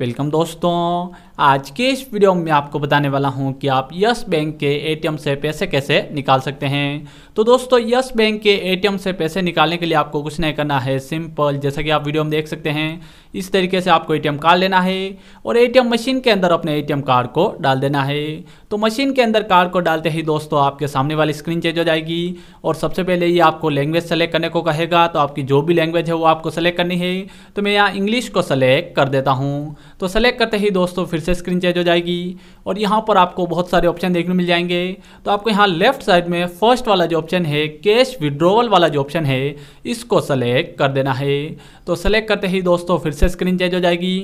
welcome दोस्तों आज के इस वीडियो में आपको बताने वाला हूं कि आप यस बैंक के एटीएम से पैसे कैसे निकाल सकते हैं तो दोस्तों यस बैंक के एटीएम से पैसे निकालने के लिए आपको कुछ नहीं करना है सिंपल जैसा कि आप वीडियो में देख सकते हैं इस तरीके से आपको एटीएम कार्ड लेना है और एटीएम मशीन के अंदर अपने ए कार्ड को डाल देना है तो मशीन के अंदर कार्ड को डालते ही दोस्तों आपके सामने वाली स्क्रीन चेंज हो जाएगी और सबसे पहले ये आपको लैंग्वेज सेलेक्ट करने को कहेगा तो आपकी जो भी लैंग्वेज है वो आपको सेलेक्ट करनी है तो मैं यहाँ इंग्लिश को सेलेक्ट कर देता हूँ तो सेलेक्ट करते ही दोस्तों फिर से स्क्रीन चेंज हो जाएगी और यहाँ पर आपको बहुत सारे ऑप्शन देखने मिल जाएंगे तो आपको यहाँ लेफ्ट साइड में फर्स्ट वाला जो ऑप्शन है कैश विड्रोवल वाला जो ऑप्शन है इसको सेलेक्ट कर देना है तो सेलेक्ट करते ही दोस्तों फिर से स्क्रीन चेंज हो जाएगी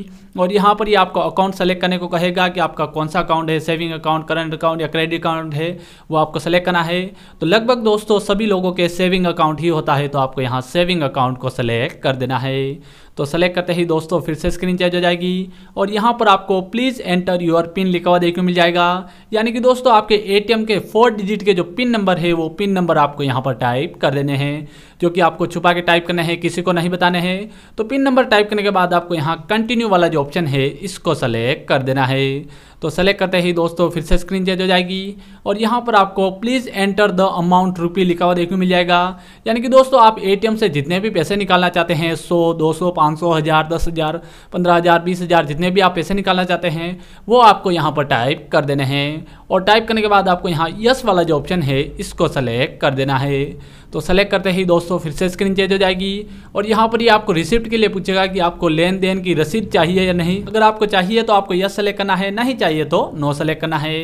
और यहाँ पर ही आपका अकाउंट सेलेक्ट करने को कहेगा कि आपका कौन सा अकाउंट है सेविंग अकाउंट करंट अकाउंट या क्रेडिट अकाउंट है वो आपको सेलेक्ट करना है तो लगभग दोस्तों सभी लोगों के सेविंग अकाउंट ही होता है तो आपको यहाँ सेविंग अकाउंट को सेलेक्ट कर देना है तो सेलेक्ट करते ही दोस्तों फिर से स्क्रीन चेंज हो जाएगी और यहाँ पर आपको प्लीज़ एंटर योर पिन लिखा हुआ देखने मिल जाएगा यानी कि दोस्तों आपके एटीएम के फोर डिजिट के जो पिन नंबर है वो पिन नंबर आपको यहाँ पर टाइप कर देने हैं जो कि आपको छुपा के टाइप करना है किसी को नहीं बताने हैं तो पिन नंबर टाइप करने के बाद आपको यहाँ कंटिन्यू वाला जो ऑप्शन है इसको सेलेक्ट कर देना है तो सेलेक्ट करते ही दोस्तों फिर से स्क्रीन चेंज हो जाएगी और यहाँ पर आपको please enter the amount rupee लिखा हुआ देखने मिल जाएगा यानी कि दोस्तों आप एटीएम से जितने भी पैसे निकालना चाहते हैं सौ दो सौ पाँच सौ हज़ार दस हज़ार पंद्रह हज़ार बीस हज़ार जितने भी आप पैसे निकालना चाहते हैं वो आपको यहाँ पर टाइप कर देने हैं और टाइप करने के बाद आपको यहाँ यस वाला जो ऑप्शन है इसको सेलेक्ट कर देना है तो सेलेक्ट करते ही दोस्तों फिर से स्क्रीन चेंज हो जाएगी और यहाँ पर ये यह आपको रिसिप्ट के लिए पूछेगा कि आपको लेन देन की रसीद चाहिए या नहीं अगर आपको चाहिए तो आपको यस सेलेक्ट करना है नहीं चाहिए तो नो सेलेक्ट करना है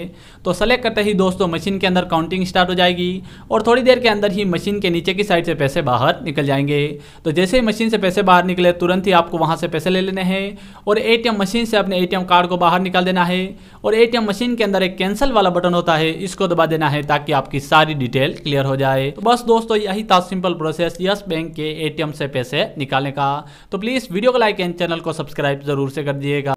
तो सेलेक्ट करते ही दोस्तों मशीन के अंदर काउंटिंग स्टार्ट हो जाएगी और थोड़ी देर के अंदर ही मशीन के नीचे की साइड से पैसे बाहर निकल जाएंगे तो जैसे ही मशीन से पैसे बाहर निकले तुरंत ही आपको वहाँ से पैसे ले लेने हैं और ए मशीन से अपने ए कार्ड को बाहर निकाल देना है और ए मशीन के अंदर एक कैंसिल वाला बटन होता है इसको दबा देना है ताकि आपकी सारी डिटेल क्लियर हो जाए तो बस दोस्तों यही था सिंपल प्रोसेस यस बैंक के एटीएम से पैसे निकालने का तो प्लीज वीडियो को लाइक एंड चैनल को सब्सक्राइब जरूर से कर दिएगा